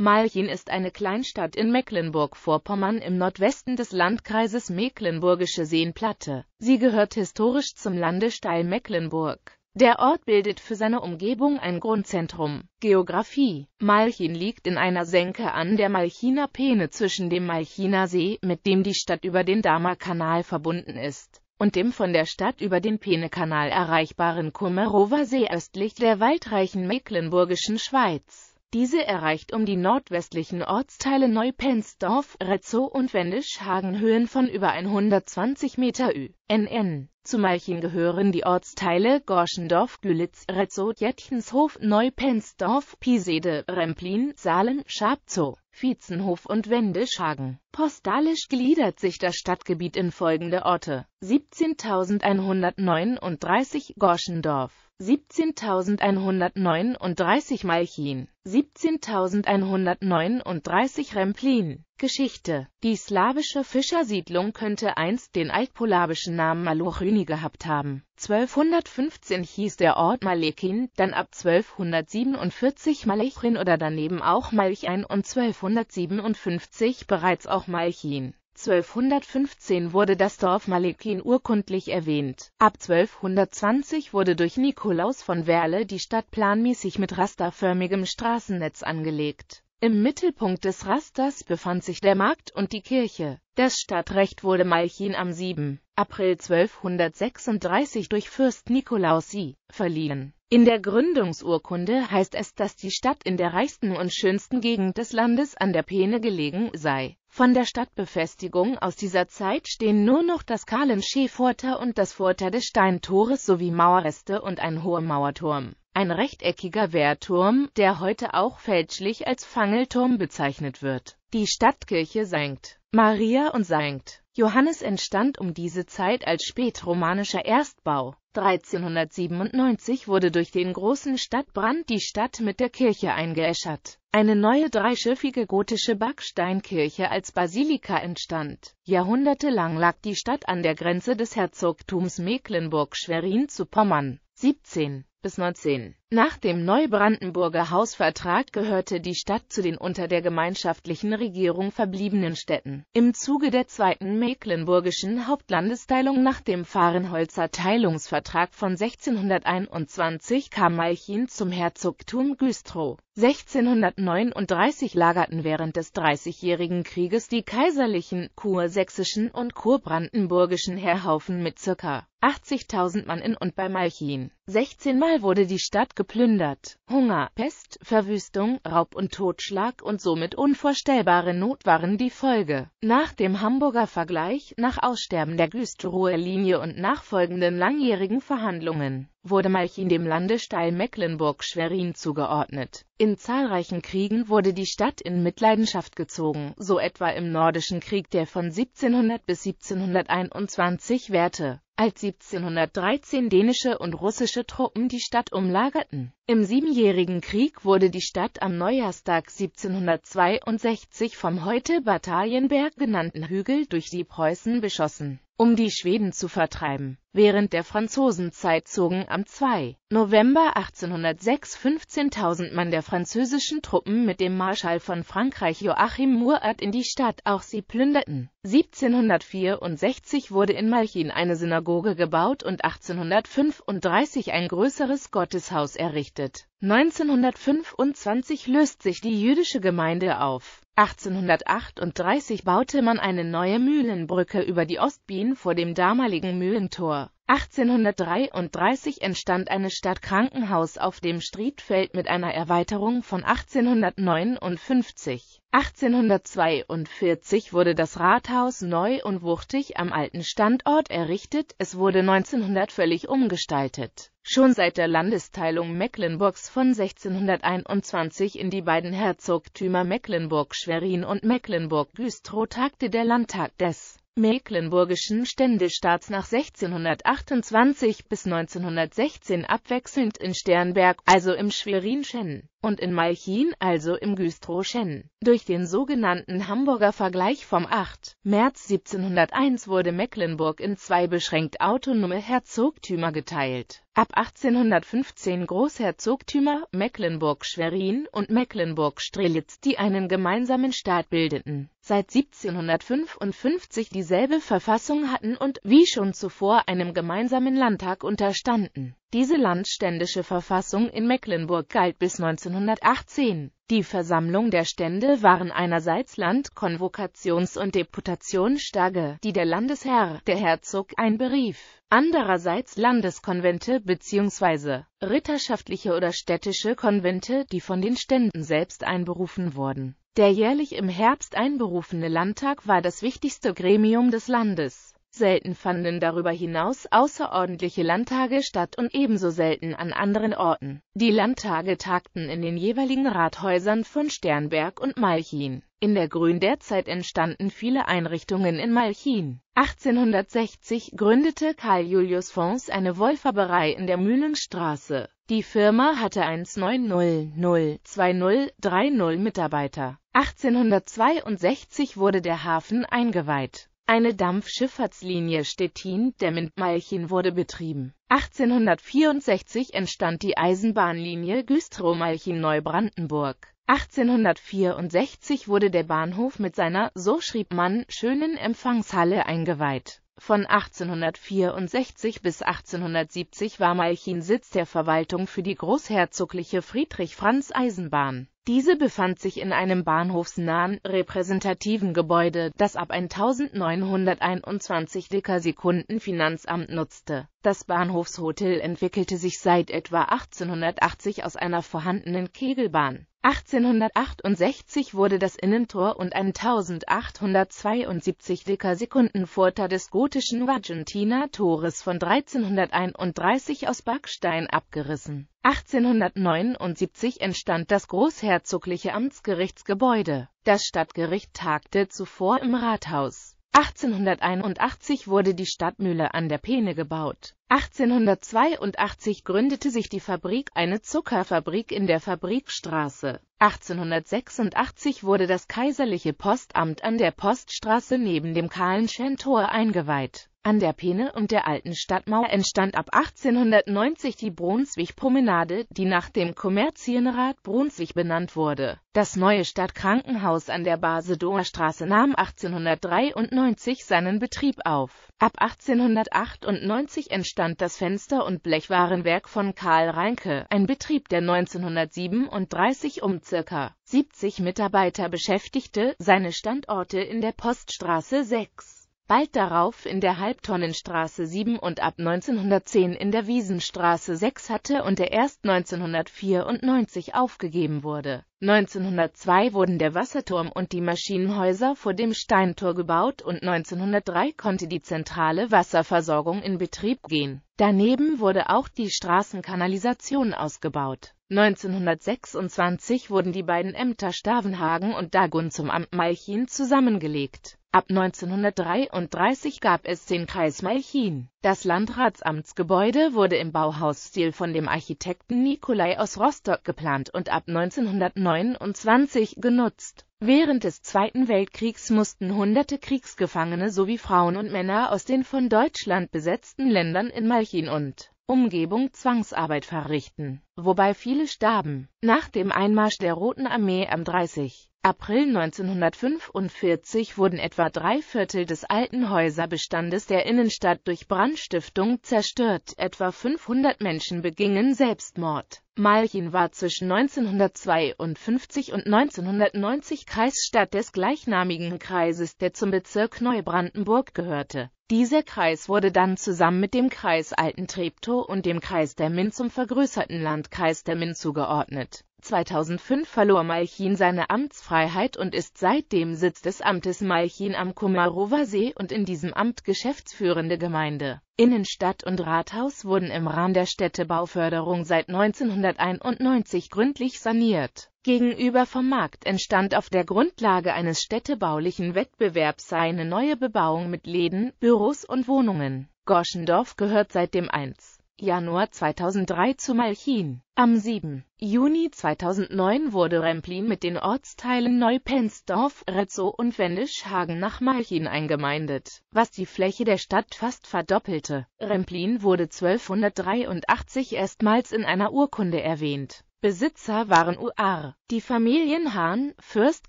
Malchin ist eine Kleinstadt in Mecklenburg-Vorpommern im Nordwesten des Landkreises Mecklenburgische Seenplatte. Sie gehört historisch zum Landesteil Mecklenburg. Der Ort bildet für seine Umgebung ein Grundzentrum. Geografie Malchin liegt in einer Senke an der Malchiner Peene zwischen dem Malchiner See, mit dem die Stadt über den Dahmer-Kanal verbunden ist, und dem von der Stadt über den Peene-Kanal erreichbaren Kummerower See östlich der waldreichen Mecklenburgischen Schweiz. Diese erreicht um die nordwestlichen Ortsteile Neupensdorf, Retzow und Wendischhagen Höhen von über 120 Meter ÜNN. Zu Malchin gehören die Ortsteile Gorschendorf, Gülitz, Retzow, Jettchenshof, Neupensdorf, Pisede, Remplin, Saalen, Schabzow, Vietzenhof und Wendischhagen. Postalisch gliedert sich das Stadtgebiet in folgende Orte. 17.139 Gorschendorf. 17.139 Malchin, 17.139 Remplin. Geschichte Die slawische Fischersiedlung könnte einst den altpolabischen Namen Maluchyni gehabt haben. 1215 hieß der Ort Malekin, dann ab 1247 Malechin oder daneben auch Malchein und 1257 bereits auch Malchin. 1215 wurde das Dorf Malekin urkundlich erwähnt. Ab 1220 wurde durch Nikolaus von Werle die Stadt planmäßig mit rasterförmigem Straßennetz angelegt. Im Mittelpunkt des Rasters befand sich der Markt und die Kirche. Das Stadtrecht wurde Malchin am 7. April 1236 durch Fürst Nikolaus I. verliehen. In der Gründungsurkunde heißt es, dass die Stadt in der reichsten und schönsten Gegend des Landes an der Peene gelegen sei. Von der Stadtbefestigung aus dieser Zeit stehen nur noch das Kalenschee-Furter und das Furter des Steintores sowie Mauerreste und ein hoher Mauerturm. Ein rechteckiger Wehrturm, der heute auch fälschlich als Fangelturm bezeichnet wird. Die Stadtkirche Sankt Maria und Sankt Johannes entstand um diese Zeit als spätromanischer Erstbau. 1397 wurde durch den großen Stadtbrand die Stadt mit der Kirche eingeäschert. Eine neue dreischiffige gotische Backsteinkirche als Basilika entstand. Jahrhundertelang lag die Stadt an der Grenze des Herzogtums Mecklenburg-Schwerin zu Pommern. 17 bis 19 nach dem Neubrandenburger Hausvertrag gehörte die Stadt zu den unter der gemeinschaftlichen Regierung verbliebenen Städten. Im Zuge der zweiten mecklenburgischen Hauptlandesteilung nach dem Fahrenholzer Teilungsvertrag von 1621 kam Malchin zum Herzogtum Güstrow. 1639 lagerten während des Dreißigjährigen Krieges die kaiserlichen, kursächsischen und kurbrandenburgischen Heerhaufen mit ca. 80.000 Mann in und bei Malchin. 16 Mal wurde die Stadt geplündert. Hunger, Pest, Verwüstung, Raub und Totschlag und somit unvorstellbare Not waren die Folge. Nach dem Hamburger Vergleich, nach Aussterben der Güstrower Linie und nachfolgenden langjährigen Verhandlungen, wurde Malchin dem Landesteil Mecklenburg-Schwerin zugeordnet. In zahlreichen Kriegen wurde die Stadt in Mitleidenschaft gezogen, so etwa im Nordischen Krieg, der von 1700 bis 1721 währte als 1713 dänische und russische Truppen die Stadt umlagerten. Im Siebenjährigen Krieg wurde die Stadt am Neujahrstag 1762 vom heute Bataillenberg genannten Hügel durch die Preußen beschossen um die Schweden zu vertreiben. Während der Franzosenzeit zogen am 2. November 1806 15.000 Mann der französischen Truppen mit dem Marschall von Frankreich Joachim Murat in die Stadt, auch sie plünderten. 1764 wurde in Malchin eine Synagoge gebaut und 1835 ein größeres Gotteshaus errichtet 1925 löst sich die jüdische Gemeinde auf. 1838 baute man eine neue Mühlenbrücke über die Ostbien vor dem damaligen Mühlentor 1833 entstand eine Stadtkrankenhaus auf dem Striedfeld mit einer Erweiterung von 1859. 1842 wurde das Rathaus neu und wuchtig am alten Standort errichtet, es wurde 1900 völlig umgestaltet. Schon seit der Landesteilung Mecklenburgs von 1621 in die beiden Herzogtümer Mecklenburg-Schwerin und Mecklenburg-Güstrow tagte der Landtag des mecklenburgischen Ständestaats nach 1628 bis 1916 abwechselnd in Sternberg, also im Schwerinschen und in Malchin, also im Güstrow Shen. Durch den sogenannten Hamburger Vergleich vom 8. März 1701 wurde Mecklenburg in zwei beschränkt autonome Herzogtümer geteilt. Ab 1815 Großherzogtümer Mecklenburg-Schwerin und Mecklenburg-Strelitz, die einen gemeinsamen Staat bildeten. Seit 1755 dieselbe Verfassung hatten und, wie schon zuvor, einem gemeinsamen Landtag unterstanden diese landständische Verfassung in Mecklenburg galt bis 1918. Die Versammlung der Stände waren einerseits Land-, Konvokations- und Deputationsstage, die der Landesherr, der Herzog, einberief, andererseits Landeskonvente bzw. ritterschaftliche oder städtische Konvente, die von den Ständen selbst einberufen wurden. Der jährlich im Herbst einberufene Landtag war das wichtigste Gremium des Landes Selten fanden darüber hinaus außerordentliche Landtage statt und ebenso selten an anderen Orten. Die Landtage tagten in den jeweiligen Rathäusern von Sternberg und Malchin. In der Grün derzeit entstanden viele Einrichtungen in Malchin. 1860 gründete Karl Julius Fons eine Wollfaberei in der Mühlenstraße. Die Firma hatte 1900230 Mitarbeiter. 1862 wurde der Hafen eingeweiht. Eine Dampfschifffahrtslinie stettin demmend malchin wurde betrieben. 1864 entstand die Eisenbahnlinie güstrow malchin neubrandenburg 1864 wurde der Bahnhof mit seiner, so schrieb man, schönen Empfangshalle eingeweiht. Von 1864 bis 1870 war Malchin Sitz der Verwaltung für die Großherzogliche Friedrich-Franz-Eisenbahn diese befand sich in einem bahnhofsnahen, repräsentativen Gebäude, das ab 1921 Sekunden Finanzamt nutzte. Das Bahnhofshotel entwickelte sich seit etwa 1880 aus einer vorhandenen Kegelbahn 1868 wurde das Innentor und ein 1872 dicker Sekundenvorter des gotischen Vajentiner Tores von 1331 aus Backstein abgerissen. 1879 entstand das großherzogliche Amtsgerichtsgebäude. Das Stadtgericht tagte zuvor im Rathaus. 1881 wurde die Stadtmühle an der Peene gebaut. 1882 gründete sich die Fabrik, eine Zuckerfabrik in der Fabrikstraße. 1886 wurde das kaiserliche Postamt an der Poststraße neben dem kahlen Schentor eingeweiht an der Peene und der alten Stadtmauer entstand ab 1890 die Brunswick-Promenade, die nach dem Kommerzienrat Brunswick benannt wurde. Das neue Stadtkrankenhaus an der Basedower Straße nahm 1893 seinen Betrieb auf. Ab 1898 entstand das Fenster- und Blechwarenwerk von Karl Reinke, ein Betrieb, der 1937 um ca. 70 Mitarbeiter beschäftigte, seine Standorte in der Poststraße 6 bald darauf in der Halbtonnenstraße 7 und ab 1910 in der Wiesenstraße 6 hatte und der erst 1994 aufgegeben wurde. 1902 wurden der Wasserturm und die Maschinenhäuser vor dem Steintor gebaut und 1903 konnte die zentrale Wasserversorgung in Betrieb gehen. Daneben wurde auch die Straßenkanalisation ausgebaut. 1926 wurden die beiden Ämter Stavenhagen und Dagun zum Amt Malchin zusammengelegt Ab 1933 gab es den Kreis Malchin. Das Landratsamtsgebäude wurde im Bauhausstil von dem Architekten Nikolai aus Rostock geplant und ab 1929 genutzt. Während des Zweiten Weltkriegs mussten hunderte Kriegsgefangene sowie Frauen und Männer aus den von Deutschland besetzten Ländern in Malchin und Umgebung Zwangsarbeit verrichten, wobei viele starben. Nach dem Einmarsch der Roten Armee am 30. April 1945 wurden etwa drei Viertel des alten Häuserbestandes der Innenstadt durch Brandstiftung zerstört, etwa 500 Menschen begingen Selbstmord. Malchin war zwischen 1952 und 1990 Kreisstadt des gleichnamigen Kreises, der zum Bezirk Neubrandenburg gehörte. Dieser Kreis wurde dann zusammen mit dem Kreis Alten Treptow und dem Kreis der Min zum vergrößerten Landkreis der Min zugeordnet 2005 verlor Malchin seine Amtsfreiheit und ist seitdem Sitz des Amtes Malchin am Kumarower See und in diesem Amt geschäftsführende Gemeinde. Innenstadt und Rathaus wurden im Rahmen der Städtebauförderung seit 1991 gründlich saniert. Gegenüber vom Markt entstand auf der Grundlage eines städtebaulichen Wettbewerbs eine neue Bebauung mit Läden, Büros und Wohnungen. Gorschendorf gehört seitdem 1. Januar 2003 zu Malchin. Am 7. Juni 2009 wurde Remplin mit den Ortsteilen Neupensdorf, Retzow und Wendischhagen nach Malchin eingemeindet, was die Fläche der Stadt fast verdoppelte. Remplin wurde 1283 erstmals in einer Urkunde erwähnt. Besitzer waren UR, die Familien Hahn, Fürst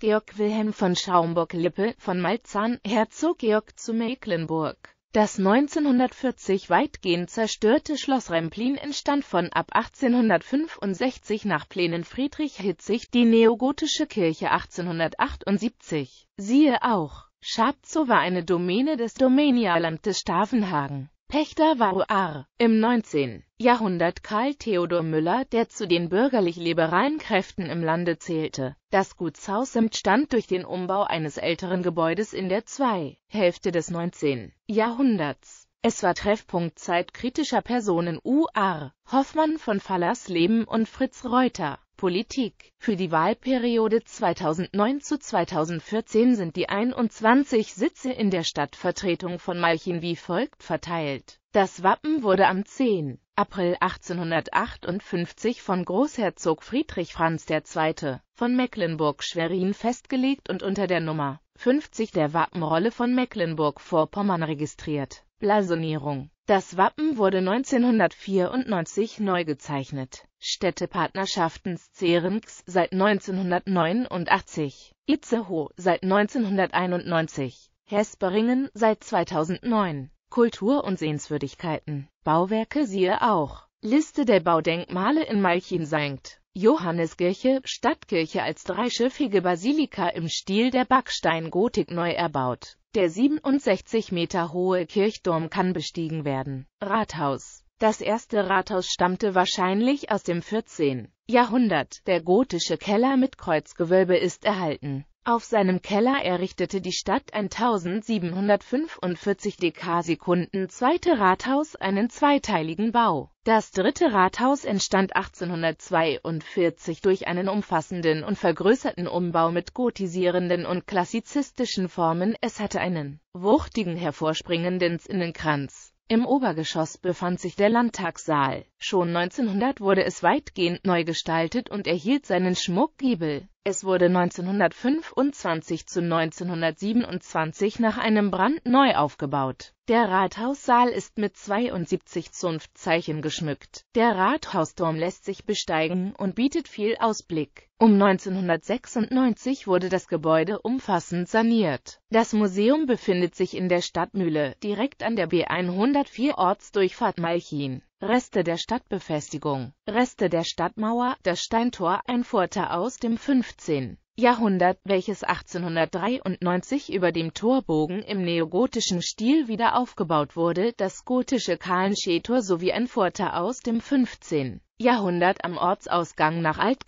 Georg Wilhelm von Schaumburg-Lippe, von Malzahn, Herzog Georg zu Mecklenburg. Das 1940 weitgehend zerstörte Schloss Remplin entstand von ab 1865 nach Plänen Friedrich Hitzig die neogotische Kirche 1878. Siehe auch Schabzow war eine Domäne des Domenialamtes Stavenhagen Pächter war Ar. Im 19. Jahrhundert Karl Theodor Müller, der zu den bürgerlich-liberalen Kräften im Lande zählte. Das Gutshaus entstand durch den Umbau eines älteren Gebäudes in der 2. Hälfte des 19. Jahrhunderts. Es war Treffpunkt zeitkritischer Personen U.A.R. Hoffmann von Fallersleben und Fritz Reuter. Politik. Für die Wahlperiode 2009 zu 2014 sind die 21 Sitze in der Stadtvertretung von Malchin wie folgt verteilt. Das Wappen wurde am 10. April 1858 von Großherzog Friedrich Franz II. von Mecklenburg-Schwerin festgelegt und unter der Nummer 50 der Wappenrolle von Mecklenburg-Vorpommern registriert. Blasonierung das Wappen wurde 1994 neu gezeichnet. Städtepartnerschaften Szerenx seit 1989, Itzehoe seit 1991, Hesperingen seit 2009. Kultur und Sehenswürdigkeiten. Bauwerke siehe auch. Liste der Baudenkmale in Malchin-Sankt Johanneskirche, Stadtkirche als dreischiffige Basilika im Stil der Backsteingotik neu erbaut. Der 67 Meter hohe Kirchturm kann bestiegen werden. Rathaus Das erste Rathaus stammte wahrscheinlich aus dem 14. Jahrhundert. Der gotische Keller mit Kreuzgewölbe ist erhalten. Auf seinem Keller errichtete die Stadt 1745 Dekasekunden Zweite Rathaus einen zweiteiligen Bau. Das dritte Rathaus entstand 1842 durch einen umfassenden und vergrößerten Umbau mit gotisierenden und klassizistischen Formen. Es hatte einen wuchtigen hervorspringenden Zinnenkranz. Im Obergeschoss befand sich der Landtagssaal. Schon 1900 wurde es weitgehend neu gestaltet und erhielt seinen Schmuckgiebel. Es wurde 1925 zu 1927 nach einem Brand neu aufgebaut. Der Rathaussaal ist mit 72 Zunftzeichen geschmückt. Der Rathausturm lässt sich besteigen und bietet viel Ausblick. Um 1996 wurde das Gebäude umfassend saniert. Das Museum befindet sich in der Stadtmühle, direkt an der B104 Ortsdurchfahrt Malchin. Reste der Stadtbefestigung, Reste der Stadtmauer, das Steintor, ein Vorteil aus dem 15. Jahrhundert, welches 1893 über dem Torbogen im neogotischen Stil wieder aufgebaut wurde, das gotische Kahlenschee-Tor sowie ein Vorteil aus dem 15. Jahrhundert am Ortsausgang nach alt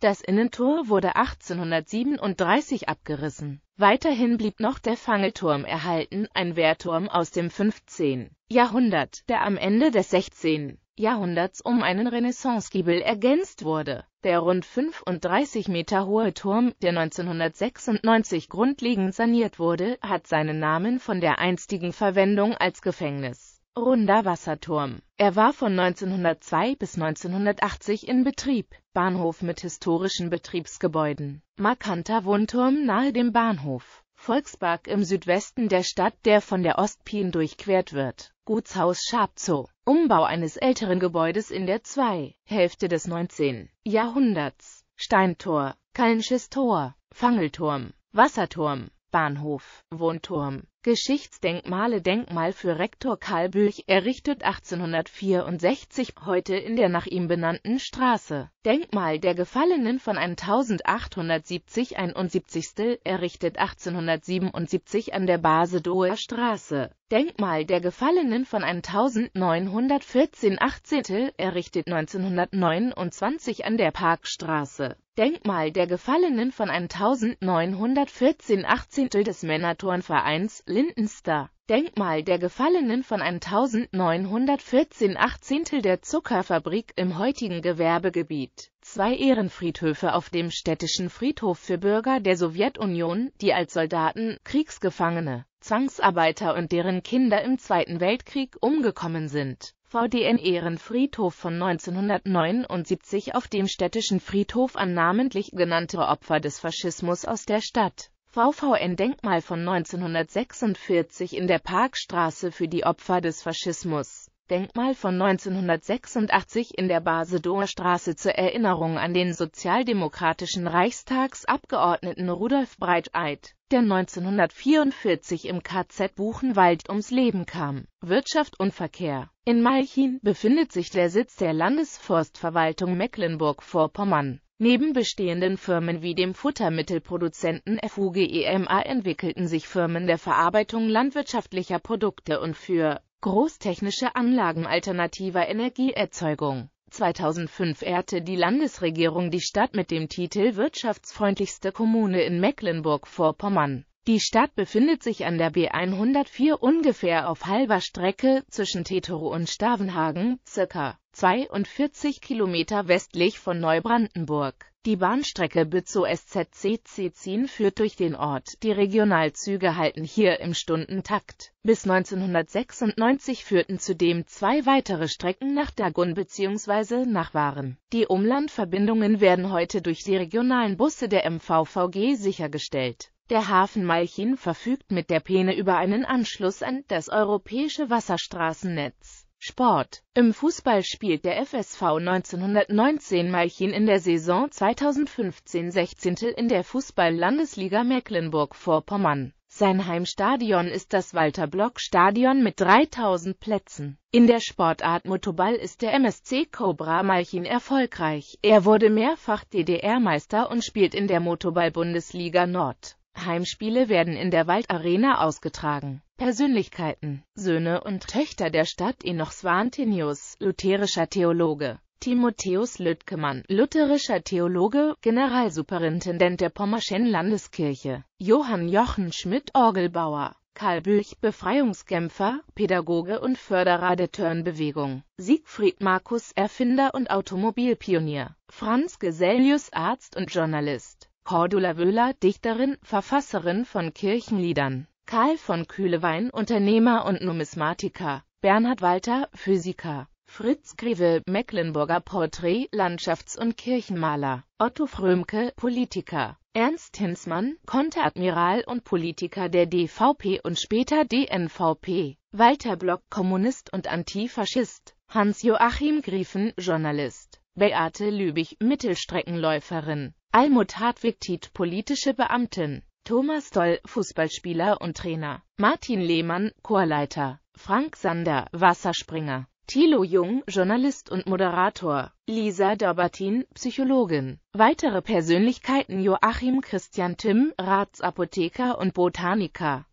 das Innentor wurde 1837 abgerissen. Weiterhin blieb noch der Fangelturm erhalten, ein Wehrturm aus dem 15. Jahrhundert, der am Ende des 16. Jahrhunderts um einen Renaissancegiebel ergänzt wurde. Der rund 35 Meter hohe Turm, der 1996 grundlegend saniert wurde, hat seinen Namen von der einstigen Verwendung als Gefängnis Runder Wasserturm. Er war von 1902 bis 1980 in Betrieb. Bahnhof mit historischen Betriebsgebäuden. Markanter Wohnturm nahe dem Bahnhof. Volkspark im Südwesten der Stadt, der von der Ostpien durchquert wird. Gutshaus Schabzow. Umbau eines älteren Gebäudes in der 2. Hälfte des 19. Jahrhunderts. Steintor, Kallensches Tor, Fangelturm, Wasserturm, Bahnhof, Wohnturm, Geschichtsdenkmale Denkmal für Rektor Karl Bülch, errichtet 1864, heute in der nach ihm benannten Straße. Denkmal der Gefallenen von 1870 71. errichtet 1877 an der Basedoer Straße. Denkmal der Gefallenen von 1914 18. errichtet 1929 an der Parkstraße Denkmal der Gefallenen von 1914 18. des Männerturnvereins Lindenster. Denkmal der Gefallenen von 1914 18. der Zuckerfabrik im heutigen Gewerbegebiet. Zwei Ehrenfriedhöfe auf dem städtischen Friedhof für Bürger der Sowjetunion, die als Soldaten, Kriegsgefangene, Zwangsarbeiter und deren Kinder im Zweiten Weltkrieg umgekommen sind. VDN Ehrenfriedhof von 1979 auf dem städtischen Friedhof an namentlich genannte Opfer des Faschismus aus der Stadt. VVN-Denkmal von 1946 in der Parkstraße für die Opfer des Faschismus Denkmal von 1986 in der Basedower Straße zur Erinnerung an den sozialdemokratischen Reichstagsabgeordneten Rudolf Breiteid, der 1944 im KZ Buchenwald ums Leben kam. Wirtschaft und Verkehr In Malchin befindet sich der Sitz der Landesforstverwaltung Mecklenburg-Vorpommern. Neben bestehenden Firmen wie dem Futtermittelproduzenten FUGEMA entwickelten sich Firmen der Verarbeitung landwirtschaftlicher Produkte und für Großtechnische Anlagen alternativer Energieerzeugung 2005 ehrte die Landesregierung die Stadt mit dem Titel Wirtschaftsfreundlichste Kommune in Mecklenburg-Vorpommern. Die Stadt befindet sich an der B104 ungefähr auf halber Strecke zwischen Teterow und Stavenhagen, circa 42 Kilometer westlich von Neubrandenburg. Die Bahnstrecke Bützow-SZC Cezin führt durch den Ort. Die Regionalzüge halten hier im Stundentakt. Bis 1996 führten zudem zwei weitere Strecken nach Dagun bzw. nach Waren. Die Umlandverbindungen werden heute durch die regionalen Busse der MVVG sichergestellt. Der Hafen Malchin verfügt mit der Peene über einen Anschluss an das europäische Wasserstraßennetz. Sport. Im Fußball spielt der FSV 1919 Malchin in der Saison 2015-16 in der Fußball-Landesliga Mecklenburg-Vorpommern. Sein Heimstadion ist das Walter-Block-Stadion mit 3000 Plätzen. In der Sportart Motoball ist der MSC Cobra Malchin erfolgreich. Er wurde mehrfach DDR-Meister und spielt in der Motoball-Bundesliga Nord. Heimspiele werden in der Waldarena ausgetragen. Persönlichkeiten, Söhne und Töchter der Stadt Enoch Vantinius, lutherischer Theologe, Timotheus Lüttkemann, lutherischer Theologe, Generalsuperintendent der Pommerschen Landeskirche, Johann Jochen Schmidt Orgelbauer, Karl Bülch, Befreiungskämpfer, Pädagoge und Förderer der Turnbewegung, Siegfried Markus, Erfinder und Automobilpionier, Franz Gesellius, Arzt und Journalist, Cordula Wöhler, Dichterin, Verfasserin von Kirchenliedern, Karl von Kühlewein, Unternehmer und Numismatiker, Bernhard Walter, Physiker, Fritz Grewe, Mecklenburger Porträt, Landschafts- und Kirchenmaler, Otto Frömke, Politiker, Ernst Hinzmann, Konteradmiral und Politiker der DVP und später DNVP, Walter Block, Kommunist und Antifaschist, Hans-Joachim Griefen, Journalist. Beate Lübig, Mittelstreckenläuferin. Almut Hartwig Tiet, politische Beamtin. Thomas Doll, Fußballspieler und Trainer. Martin Lehmann, Chorleiter. Frank Sander, Wasserspringer. Thilo Jung, Journalist und Moderator. Lisa Dobertin, Psychologin. Weitere Persönlichkeiten Joachim Christian Timm, Ratsapotheker und Botaniker.